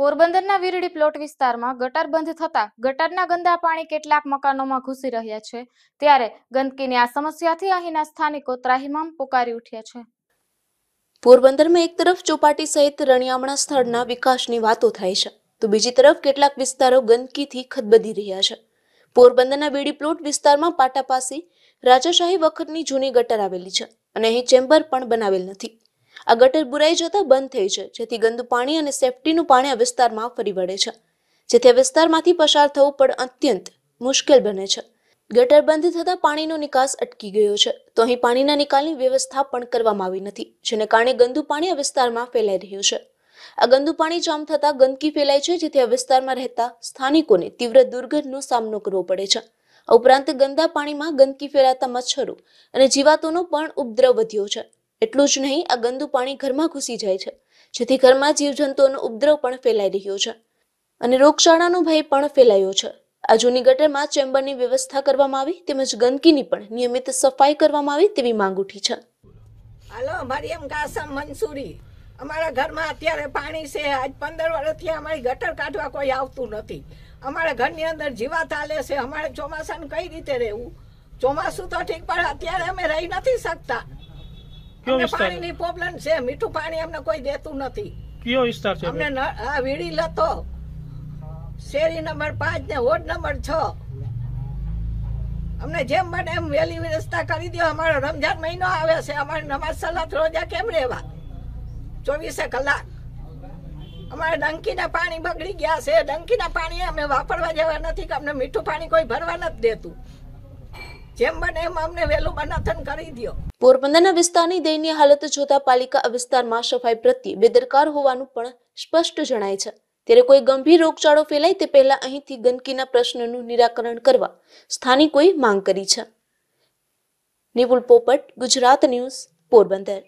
પોરબંદરના વીરડી પ્લોટ વિસ્તારમાં ગટર બંધ થતા ગટરના ગંદા પાણી કેટલાક મકાનોમાં ઘૂસી રહ્યા છે ત્યારે ગંદકીની આ સમસ્યાથી અહીંના સ્થાનિકો ત્રાહિમામ પોકારી ઉઠ્યા છે પોરબંદરમાં એક તરફ ચોપાટી સહિત રણિયામણા સ્થળના વિકાસની વાતો થાય છે તો બીજી તરફ કેટલાક વિસ્તારો ગંદકીથી ખદબદી રહ્યા છે પોરબંદરના વીડી પ્લોટ વિસ્તારમાં પાટા પાસે રાજાશાહી વખતની જૂની ગટર આવેલી છે અને અહીં ચેમ્બર પણ બનાવેલ નથી આ ગટર બુરાઈ જતાં બંધ થઈ છે જેથી ગંદુ પાણી અને સેફટીનું પાણી આ વિસ્તારમાં ફરી વળે છે જેથી આ વિસ્તારમાંથી પસાર થવું પણ અત્યંત મુશ્કેલ બને છે ગટર બંધ થતાં પાણીનો નિકાસ અટકી ગયો છે તો અહીં પાણીના નિકાલની વ્યવસ્થા પણ કરવામાં આવી નથી જેને કારણે ગંદુ પાણી આ વિસ્તારમાં ફેલાઈ રહ્યું છે આ ગંદુ પાણી જામ થતાં ગંદકી ફેલાય છે જેથી આ વિસ્તારમાં રહેતા સ્થાનિકોને તીવ્ર દુર્ગંધનો સામનો કરવો પડે છે ઉપરાંત ગંદા પાણીમાં ગંદકી ફેલાતા મચ્છરો અને જીવાતોનો પણ ઉપદ્રવ વધ્યો છે એટલું જ નહીં આ ગંદુ પાણી ઘરમાં ઘૂસી જાય છે જેથી ઘરમાં જીવજંતુઓનો ઉપદ્રવ પણ ફેલાઈ રહ્યો છે અને રોગચાળાનો ભય પણ ફેલાયો છે આ જૂની ગટરમાં ચેમ્બરની વ્યવસ્થા કરવામાં આવી તેમજ ગંદકીની પણ નિયમિત સફાઈ કરવામાં આવી તેવી માંગ ઉઠી છે હાલો મારી એમ કાસમ મંસૂરી અમારા ઘરમાં અત્યારે પાણી છે આજ પંદર વર્ષથી અમારી ગટર કાઢવા કોઈ આવતું નથી અમારા ઘરની અંદર જીવાત હાલે છે અમારે ચોમાસાને કઈ રીતે રહેવું ચોમાસું તો ઠીક પણ અત્યારે અમે રહી નથી શકતા કયો વિસ્તાર પાણીની પ્રોબ્લેમ છે મીઠું પાણી અમને કોઈ દેતું નથી કયો વિસ્તાર છે અમને આ વીડી લતો શેરી નંબર પાંચ ને વોર્ડ નંબર છ અમને જેમ બને એમ વહેલી વ્યવસ્થા કરી દો અમારો રમઝાન મહિનો આવે છે અમારે નમાઝ સલાત રોજા કેમ રહેવા ચોવીસે કલાક અમારે ડંકીના પાણી બગડી ગયા છે ડંકીના પાણી અમે વાપરવા જવા નથી કે અમને મીઠું પાણી કોઈ ભરવા નથી દેતું જેમ બને એમ અમને વહેલું બનાથન કરી દો પોરબંદરના વિસ્તારની દયનીય હાલત જોતા પાલિકા વિસ્તારમાં સફાઈ પ્રત્યે બેદરકાર હોવાનું પણ સ્પષ્ટ જણાય છે ત્યારે કોઈ ગંભીર રોગચાળો ફેલાય તે પહેલા અહીંથી ગંદકીના પ્રશ્નનું નિરાકરણ કરવા સ્થાનિકોએ માંગ કરી છે નિપુલ પોપટ ગુજરાત ન્યૂઝ પોરબંદર